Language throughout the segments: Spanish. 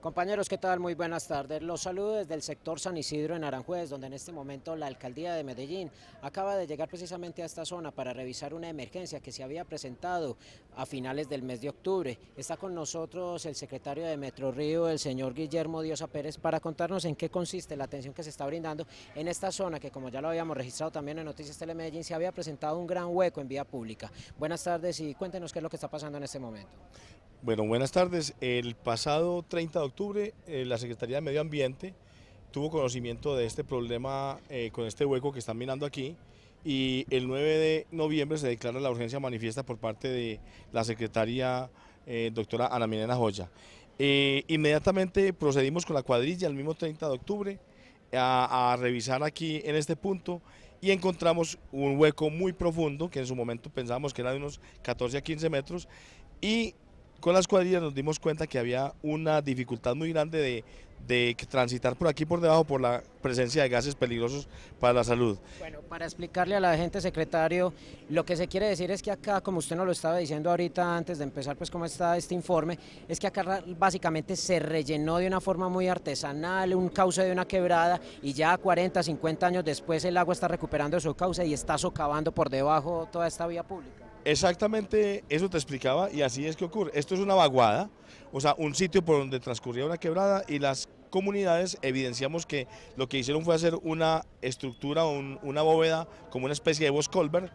Compañeros, ¿qué tal? Muy buenas tardes. Los saludos desde el sector San Isidro en Aranjuez, donde en este momento la alcaldía de Medellín acaba de llegar precisamente a esta zona para revisar una emergencia que se había presentado a finales del mes de octubre. Está con nosotros el secretario de Metro Río, el señor Guillermo Diosa Pérez, para contarnos en qué consiste la atención que se está brindando en esta zona que, como ya lo habíamos registrado también en Noticias Medellín, se había presentado un gran hueco en vía pública. Buenas tardes y cuéntenos qué es lo que está pasando en este momento. Bueno, buenas tardes. El pasado 30 de octubre, eh, la Secretaría de Medio Ambiente tuvo conocimiento de este problema eh, con este hueco que están minando aquí y el 9 de noviembre se declara la urgencia manifiesta por parte de la Secretaría eh, doctora Ana Milena Joya. inmediatamente procedimos con la cuadrilla el mismo 30 de octubre a, revisar aquí en este punto y encontramos un hueco muy profundo que en su momento pensábamos que era de unos 14 a 15 metros y con las cuadrillas nos dimos cuenta que había una dificultad muy grande de, transitar por aquí por debajo por la presencia de gases peligrosos para la salud. Para explicarle a la gente, secretario, lo que se quiere decir es que acá, como usted nos lo estaba diciendo ahorita antes de empezar, pues cómo está este informe, es que acá básicamente se rellenó de una forma muy artesanal, un cauce de una quebrada y ya 40, 50 años después el agua está recuperando su cauce y está socavando por debajo toda esta vía pública. Exactamente eso te explicaba y así es que ocurre. Esto es una vaguada, o sea, un sitio por donde transcurría una quebrada y las comunidades, evidenciamos que lo que hicieron fue hacer una estructura, una bóveda, como una especie de colver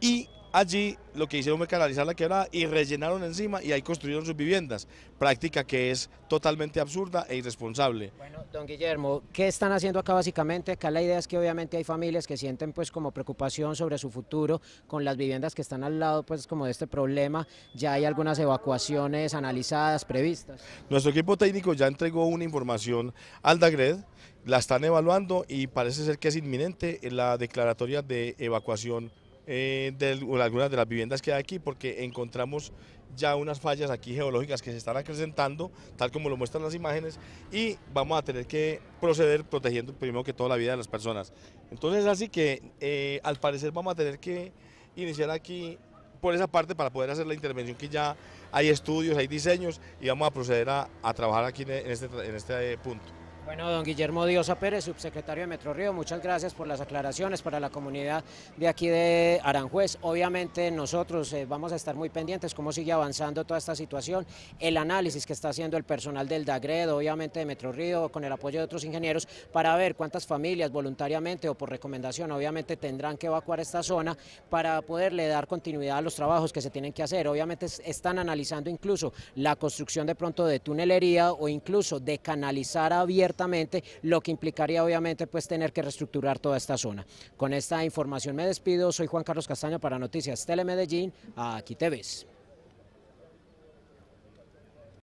y allí lo que hicieron fue canalizar la quebrada y rellenaron encima y ahí construyeron sus viviendas, práctica que es totalmente absurda e irresponsable. Bueno, don Guillermo, ¿qué están haciendo acá básicamente? Acá la idea es que obviamente hay familias que sienten pues como preocupación sobre su futuro con las viviendas que están al lado pues como de este problema, ya hay algunas evacuaciones analizadas, previstas. Nuestro equipo técnico ya entregó una información al DAGRED, la están evaluando y parece ser que es inminente la declaratoria de evacuación eh, de algunas de las viviendas que hay aquí porque encontramos ya unas fallas aquí geológicas que se están acrecentando, tal como lo muestran las imágenes, y vamos a tener que proceder protegiendo primero que toda la vida de las personas. Entonces, así que eh, al parecer vamos a tener que iniciar aquí por esa parte para poder hacer la intervención que ya hay estudios, hay diseños y vamos a proceder a, trabajar aquí en este, este eh, punto. Bueno, don Guillermo Diosa Pérez, subsecretario de Metro Río, muchas gracias por las aclaraciones para la comunidad de aquí de Aranjuez. Obviamente nosotros eh, vamos a estar muy pendientes cómo sigue avanzando toda esta situación, el análisis que está haciendo el personal del DAGRED, obviamente de Metro Río, con el apoyo de otros ingenieros, para ver cuántas familias voluntariamente o por recomendación obviamente tendrán que evacuar esta zona para poderle dar continuidad a los trabajos que se tienen que hacer. Obviamente están analizando incluso la construcción de pronto de tunelería o incluso de canalizar abierto lo que implicaría obviamente pues tener que reestructurar toda esta zona. Con esta información me despido, soy Juan Carlos Castaño para Noticias Telemedellín, aquí te ves.